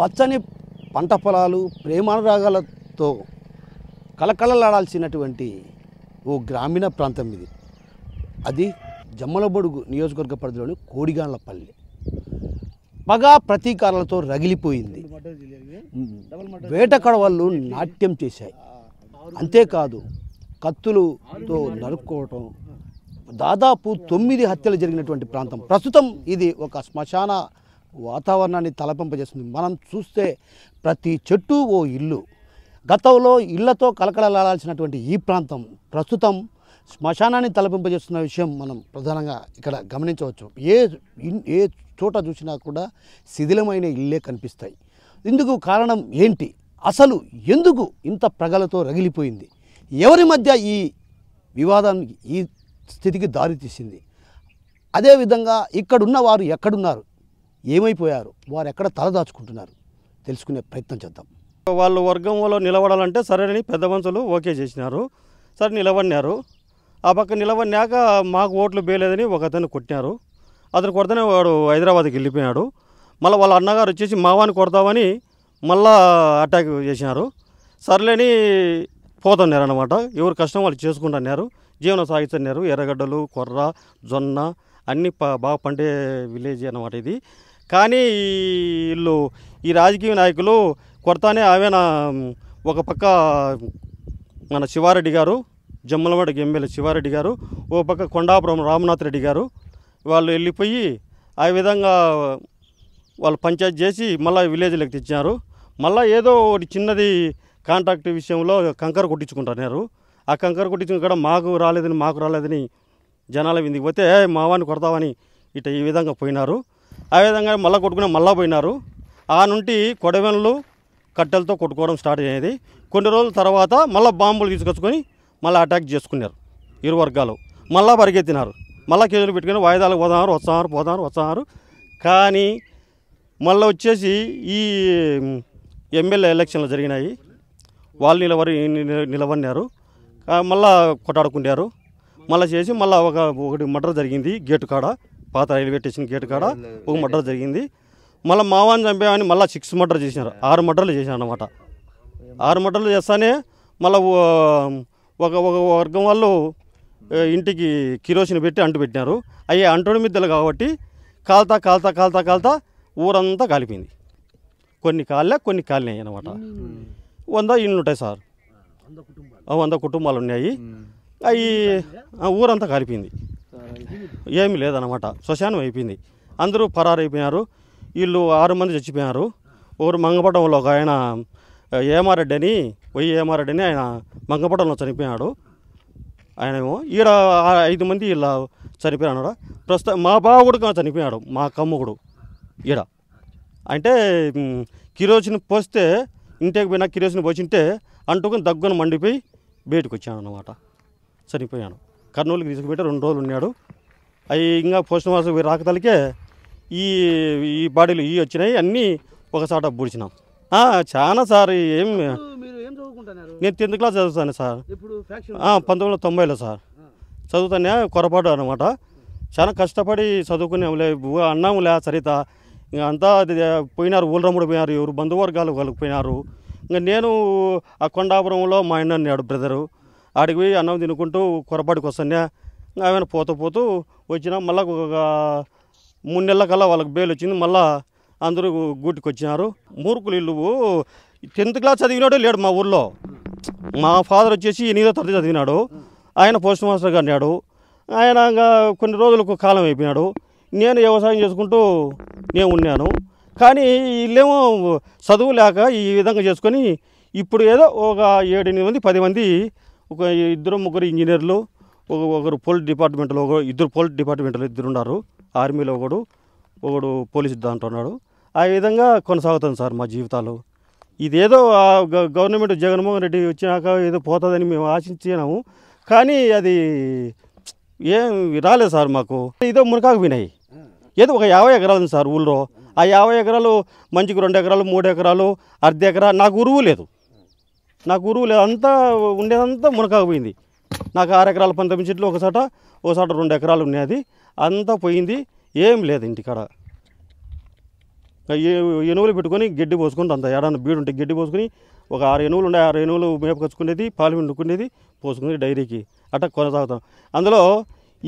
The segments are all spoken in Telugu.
పచ్చని పంట పొలాలు ప్రేమానురాగాలతో కలకలలాడాల్సినటువంటి ఓ గ్రామీణ ప్రాంతం ఇది అది జమ్మలబొడుగు నియోజకవర్గ పరిధిలోని కోడిగాళ్లపల్లి పగా ప్రతీకారాలతో రగిలిపోయింది వేట కడవళ్ళు నాట్యం చేశాయి అంతేకాదు కత్తులతో నరుక్కోవటం దాదాపు తొమ్మిది హత్యలు జరిగినటువంటి ప్రాంతం ప్రస్తుతం ఇది ఒక శ్మశాన వాతావరణాన్ని తలపింపజేస్తుంది మనం చూస్తే ప్రతి చెట్టు ఓ ఇల్లు గతంలో ఇళ్లతో కలకలలాడాల్సినటువంటి ఈ ప్రాంతం ప్రస్తుతం శ్మశానాన్ని తలపింపజేస్తున్న విషయం మనం ప్రధానంగా ఇక్కడ గమనించవచ్చు ఏ ఏ చోట చూసినా కూడా శిథిలమైన ఇల్లే కనిపిస్తాయి ఇందుకు కారణం ఏంటి అసలు ఎందుకు ఇంత ప్రగలతో రగిలిపోయింది ఎవరి మధ్య ఈ వివాదం ఈ స్థితికి దారితీసింది అదేవిధంగా ఇక్కడున్న వారు ఎక్కడున్నారు ఏమైపోయారు వారు ఎక్కడ తలదాచుకుంటున్నారు తెలుసుకునే ప్రయత్నం చేద్దాం వాళ్ళు వర్గంలో నిలబడాలంటే సరేనని పెద్ద మనుషులు ఓకే చేసినారు సరే నిలబడినారు ఆ పక్క నిలబడినాక మాకు ఓట్లు వేయలేదని ఒక అతను కొట్టినారు అతను కొడితేనే వాడు హైదరాబాద్కి వెళ్ళిపోయాడు మళ్ళీ వాళ్ళ అన్నగారు వచ్చేసి మావాని కొడతామని మళ్ళా అటాక్ చేసినారు సర్లేని పోతున్నారు అనమాట ఎవరు కష్టం వాళ్ళు చేసుకుంటున్నారు జీవనం సాగిస్తున్నారు ఎర్రగడ్డలు కొర్ర జొన్న అన్నీ బాగా పండే విలేజ్ అనమాట ఇది కానీ వీళ్ళు ఈ రాజకీయ నాయకులు కొడతానే ఆమెన ఒక పక్క మన శివారెడ్డి గారు జమ్మలవాడ ఎమ్మెల్యే శివారెడ్డి గారు ఓ పక్క కొండాపురం రామనాథ్ రెడ్డి గారు వాళ్ళు వెళ్ళిపోయి ఆ విధంగా వాళ్ళు పంచాయత్ చేసి మళ్ళీ విలేజ్లోకి తెచ్చినారు మళ్ళీ ఏదో ఒకటి చిన్నది కాంట్రాక్ట్ విషయంలో కంకర కొట్టించుకుంటున్నారు ఆ కంకర కొట్టించుకుని మాకు రాలేదని మాకు రాలేదని జనాల విందికి పోతే మావాన్ని కొడతామని ఇట ఈ విధంగా పోయినారు ఆ విధంగా మళ్ళా కొట్టుకుని మళ్ళా పోయినారు ఆ నుండి కొడవెనలు కట్టెలతో కొట్టుకోవడం స్టార్ట్ అయ్యేది కొన్ని రోజుల తర్వాత మళ్ళీ బాంబులు తీసుకొచ్చుకొని మళ్ళీ అటాక్ చేసుకున్నారు ఇరు వర్గాలు మళ్ళా పరిగెత్తినారు మళ్ళీ కేజీలు పెట్టుకుని వాయిదాలు పోతున్నారు వస్తున్నారు పోదామారు వస్తున్నారు కానీ మళ్ళీ వచ్చేసి ఈ ఎమ్మెల్యే ఎలక్షన్లు జరిగినాయి వాళ్ళు నిలవరి నిలవన్నారు మళ్ళా కొట్టాడుకున్నారు మళ్ళీ చేసి మళ్ళీ ఒక ఒకటి మర్డర్ జరిగింది గేటు కాడ పాత రైల్వే స్టేషన్ గేట్ కాడ ఒక మర్డర్ జరిగింది మళ్ళీ మావాన్ని చంపామని మళ్ళీ సిక్స్ మర్డర్ చేసినారు ఆరు మర్డర్లు చేసినారు అనమాట ఆరు మర్డర్లు చేస్తానే మళ్ళీ ఒక ఒక వర్గం వాళ్ళు ఇంటికి కిరోసిన్ పెట్టి అంటు పెట్టినారు అవి అంటుడి మిద్దలు కాబట్టి కాల్తా కాల్తా కాల్తా కాల్తా ఊరంతా కాలిపోయింది కొన్ని కాళ్ళే కొన్ని కాలినాయి అనమాట వంద ఇండ్లు ఉంటాయి సార్ వంద కుటుంబాలు ఉన్నాయి అవి ఊరంతా కాలిపోయింది ఏమీ లేదనమాట శ్మశానం అయిపోయింది అందరూ పరారైపోయినారు వీళ్ళు ఆరు మంది చచ్చిపోయినారు ఊరు మంగపటంలో ఒక ఆయన ఏమారెడ్డి అని వై ఏమారెడ్డి అని ఆయన మంగపటంలో చనిపోయినాడు ఆయనేమో ఈడ ఐదు మంది ఇలా చనిపోయినాడు ప్రస్తుతం మా బావుడు చనిపోయినాడు మా కమ్ముగుడు ఈడ అంటే కిరోసిన్ పోస్తే ఇంటికి పోయినా కిరోసిన్ పోసింటే అంటుకుని దగ్గుని మండిపోయి బయటకు వచ్చాను అనమాట చనిపోయాను కర్నూలుకి తీసుకుపోయి రెండు రోజులు ఉన్నాడు అవి ఇంకా పోస్ట్ మాస్టర్ రాకతలకే ఈ ఈ బాడీలు ఇవి వచ్చినాయి అన్నీ ఒకసాట పూడ్చినాం చాలా సార్ ఏం నేను టెన్త్ క్లాస్ చదువుతాను సార్ పంతొమ్మిది వందల తొంభైలో సార్ చదువుతానే కొరపాటు అనమాట చాలా కష్టపడి చదువుకునేంలే అన్నాంలే సరిత ఇంకా అంతా పోయినారు ఊలరమ్ముడు పోయినారు ఎవరు బంధువర్గాలు కలిగిపోయినారు ఇంకా నేను ఆ కొండాపురంలో మా అన్న బ్రదరు ఆడికి పోయి అన్నం తినుకుంటూ కొరపాటికి వస్తానే ఆమె పోతూ పోతూ వచ్చిన మళ్ళీ ఒక మూడు నెలల కల్లా వాళ్ళకి బెయిల్ వచ్చింది మళ్ళా అందరూ గూటికి వచ్చినారు మూర్ఖులు ఇల్లు టెన్త్ క్లాస్ చదివినాడు లేడు మా ఊర్లో మా ఫాదర్ వచ్చేసి ఎనిమిదో తరగతి చదివినాడు ఆయన పోస్ట్ మాస్టర్గా అన్నాడు ఆయన కొన్ని రోజులకు కాలం అయిపోయినాడు నేను వ్యవసాయం చేసుకుంటూ నేను ఉన్నాను కానీ వీళ్ళేమో చదువు లేక ఈ విధంగా చేసుకొని ఇప్పుడు ఏదో ఒక ఏడెనిమిది మంది పది మంది ఒక ఇద్దరు ముగ్గురు ఇంజనీర్లు ఒక ఒకరు పోలీస్ డిపార్ట్మెంట్లో ఒక ఇద్దరు పోలీస్ డిపార్ట్మెంట్లో ఇద్దరు ఉన్నారు ఆర్మీలో ఒకడు ఒకడు పోలీస్ దాంట్లో ఉన్నాడు ఆ విధంగా కొనసాగుతుంది సార్ మా జీవితాలు ఇదేదో గవర్నమెంట్ జగన్మోహన్ రెడ్డి వచ్చినాక ఏదో పోతుందని మేము ఆశించినాము కానీ అది ఏం రాలేదు సార్ మాకు ఏదో మునకాకు వినాయి ఏదో ఒక యాభై ఎకరాలు సార్ ఊళ్ళో ఆ యాభై ఎకరాలు మంచికి రెండు ఎకరాలు మూడు ఎకరాలు అర్ధ ఎకరా నాకు ఉరువు లేదు నా గురువు అంతా ఉండేదంతా మునకాకపోయింది నాకు ఆరు ఎకరాలు పంతొమ్మిది చెట్లు ఒక చోట ఒక రెండు ఎకరాలు ఉన్నది అంతా పోయింది ఏం లేదు ఇంటికాడ ఎనువులు పెట్టుకొని గడ్డి పోసుకుంటే అంత ఏడాది బీడు ఉంటే గడ్డి పోసుకుని ఒక ఆరు ఎనువులు ఉండే ఆరు ఎనువులు కచ్చుకునేది పాలు వండుకునేది పోసుకునేది డైరీకి అట్ట కొనసాగుతాం అందులో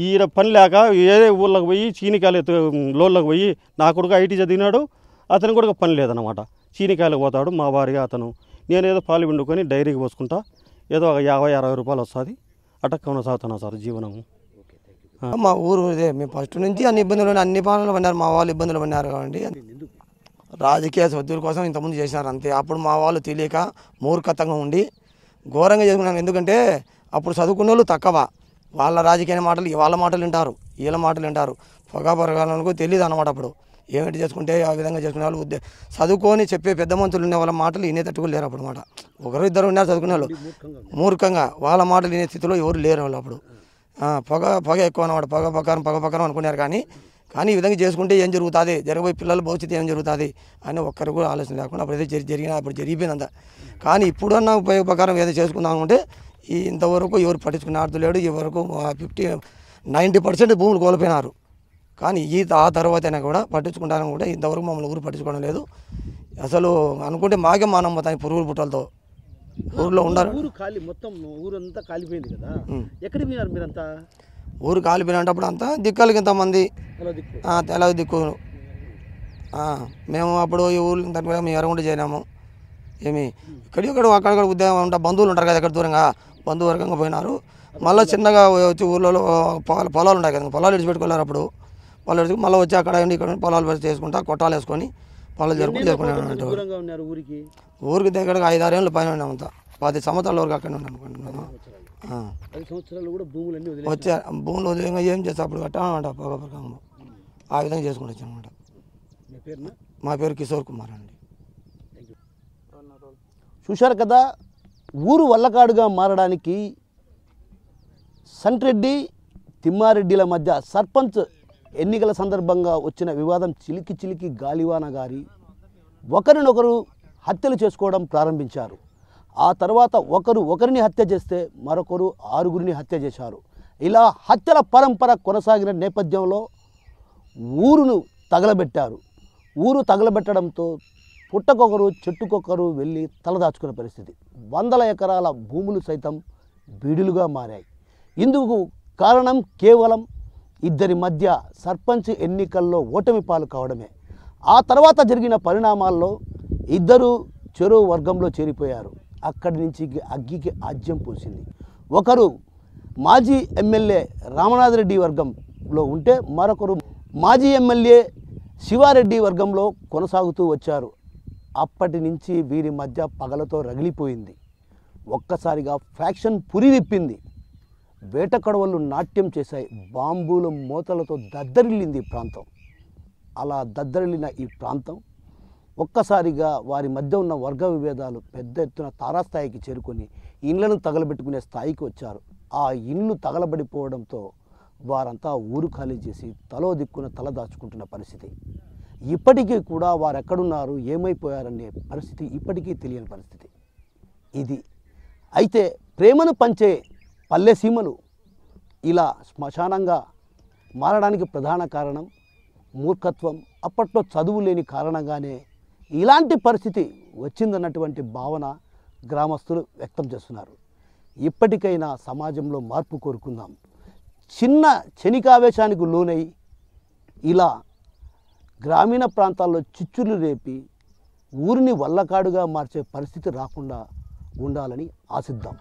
ఈడ పని లేక ఏదే ఊళ్ళకి పోయి చీనికాయలు లోళ్ళకి పోయి నా కొడుకు ఐటీ చదివినాడు అతను కూడా పని లేదన్నమాట చీనికాయలు పోతాడు మా వారిగా అతను నేను ఏదో పాలు పిండుకొని డైరీకి పోసుకుంటా ఏదో ఒక యాభై అరవై రూపాయలు వస్తుంది అట్లా కొనసాగుతున్నా సార్ జీవనము మా ఊరు మేము ఫస్ట్ నుంచి అన్ని ఇబ్బందులు అన్ని పాలనలు పడినారు మా వాళ్ళు ఇబ్బందులు పడినారు కాబట్టి రాజకీయ సభ్యుల కోసం ఇంతకుముందు చేసినారు అంతే అప్పుడు మా వాళ్ళు తెలియక మూర్ఖతంగా ఉండి ఘోరంగా చేసుకున్నాం ఎందుకంటే అప్పుడు చదువుకున్న వాళ్ళు తక్కువ వాళ్ళ రాజకీయ మాటలు వాళ్ళ మాటలు వింటారు వీళ్ళ మాటలు వింటారు పొగా పొరగాలకు తెలియదు అన్నమాట అప్పుడు ఏమిటి చేసుకుంటే ఆ విధంగా చేసుకునే వాళ్ళు చదువుకొని చెప్పే పెద్ద మంత్రులు ఉన్న వాళ్ళ మాటలు తట్టుకుని లేరు అప్పుడు మాట ఒకరు ఇద్దరు ఉన్నారు చదువుకునే వాళ్ళు మూర్ఖంగా వాళ్ళ మాటలు లేని స్థితిలో ఎవరు లేరు వాళ్ళు అప్పుడు పొగ పొగ ఎక్కువ అనమాట పొగ ప్రకారం పొగ ప్రకారం అనుకున్నారు కానీ కానీ ఈ విధంగా చేసుకుంటే ఏం జరుగుతుంది జరగబోయే పిల్లల భవిష్యత్తు ఏం జరుగుతుంది అని ఒక్కరు కూడా ఆలోచన లేకుండా అప్పుడైతే జరి జరిగిన అప్పుడు అంత కానీ ఇప్పుడన్నా ఉపయోగ ప్రకారం ఏదో చేసుకుందాం అంటే ఇంతవరకు ఎవరు పట్టించుకున్న ఆడుతూ లేడు ఈ వరకు ఫిఫ్టీ నైంటీ పర్సెంట్ భూములు కోల్పోయినారు కానీ ఈ ఆ అయినా కూడా పట్టించుకుంటాను కూడా ఇంతవరకు మమ్మల్ని ఊరు పట్టించుకోవడం లేదు అసలు అనుకుంటే మాకే మానం పోతాయి పురుగులు పుట్టలతో ఊర్లో ఉండాలి ఊరు ఖాళీ మొత్తం ఊరంతా కాలిపోయింది కదా ఎక్కడ పోయినారు మీరంతా ఊరు కాలిపోయినప్పుడు అంతా దిక్కులకి ఇంతమంది తెలవ దిక్కు మేము అప్పుడు ఈ ఊరు ఇంత మేము ఎరగుండి చేయలేము ఏమి ఇక్కడ అక్కడక్కడ ఉద్యోగం ఉంటా బంధువులు ఉంటారు కదా ఎక్కడ దూరంగా బంధువర్గంగా పోయినారు మళ్ళీ చిన్నగా వచ్చి ఊళ్ళో పొలాలు ఉంటాయి కదా పొలాలు విడిచిపెట్టుకోలేరు అప్పుడు వాళ్ళు మళ్ళీ వచ్చి అక్కడ ఇక్కడ పొలాలు పరిస్థితి చేసుకుంటా కొట్టాలు వేసుకొని పొలాలు జరుపుకుని జరుపుకున్నాను ఊరికి ఊరికి ఐదారు ఏళ్ళు పైన ఉన్నాం అంతా పది సంవత్సరాల వరకు అక్కడ ఉన్నాం అనుకుంటున్నాము వచ్చే భూములు వదిలేగా ఏం చేస్తా అప్పుడు కట్టామంట పొగపరకము ఆ విధంగా చేసుకుని వచ్చానమాట మా పేరు కిషోర్ కుమార్ అండి చూశారు కదా ఊరు వల్లకాడుగా మారడానికి సంట్రెడ్డి తిమ్మారెడ్డిల మధ్య సర్పంచ్ ఎన్నికల సందర్భంగా వచ్చిన వివాదం చిలికి చిలికి గాలివాన గారి ఒకరినొకరు హత్యలు చేసుకోవడం ప్రారంభించారు ఆ తర్వాత ఒకరు ఒకరిని హత్య చేస్తే మరొకరు ఆరుగురిని హత్య చేశారు ఇలా హత్యల పరంపర కొనసాగిన నేపథ్యంలో ఊరును తగలబెట్టారు ఊరు తగలబెట్టడంతో పుట్టకొకరు చెట్టుకొకరు వెళ్ళి తలదాచుకున్న పరిస్థితి వందల ఎకరాల భూములు సైతం బీడులుగా మారాయి ఇందుకు కారణం కేవలం ఇద్దరి మధ్య సర్పంచ్ ఎన్నికల్లో ఓటమి పాలు కావడమే ఆ తర్వాత జరిగిన పరిణామాల్లో ఇద్దరు చెరువు వర్గంలో చేరిపోయారు అక్కడి నుంచి అగ్గికి ఆజ్యం పోసింది ఒకరు మాజీ ఎమ్మెల్యే రామనాథరెడ్డి వర్గంలో ఉంటే మరొకరు మాజీ ఎమ్మెల్యే శివారెడ్డి వర్గంలో కొనసాగుతూ వచ్చారు అప్పటి నుంచి వీరి మధ్య పగలతో రగిలిపోయింది ఒక్కసారిగా ఫ్యాక్షన్ పురివిప్పింది వేటకడవలు నాట్యం చేశాయి బాంబుల మూతలతో దద్దరిల్లింది ఈ ప్రాంతం అలా దద్దరిల్లిన ఈ ప్రాంతం ఒక్కసారిగా వారి మధ్య ఉన్న వర్గ విభేదాలు పెద్ద ఎత్తున తారాస్థాయికి చేరుకొని ఇండ్లను తగలబెట్టుకునే స్థాయికి వచ్చారు ఆ ఇండ్లు తగలబడిపోవడంతో వారంతా ఊరు ఖాళీ చేసి తలో దిక్కున తల దాచుకుంటున్న పరిస్థితి ఇప్పటికీ కూడా వారు ఎక్కడున్నారు ఏమైపోయారనే పరిస్థితి ఇప్పటికీ తెలియని పరిస్థితి ఇది అయితే ప్రేమను పంచే పల్లె సీమలు ఇలా శ్మశానంగా మారడానికి ప్రధాన కారణం మూర్ఖత్వం అప్పట్లో చదువు లేని కారణంగానే ఇలాంటి పరిస్థితి వచ్చిందన్నటువంటి భావన గ్రామస్తులు వ్యక్తం చేస్తున్నారు ఇప్పటికైనా సమాజంలో మార్పు కోరుకుందాం చిన్న చనికావేశానికి లోనై ఇలా గ్రామీణ ప్రాంతాల్లో చిచ్చులు రేపి ఊరిని వల్లకాడుగా మార్చే పరిస్థితి రాకుండా ఉండాలని ఆశిద్దాం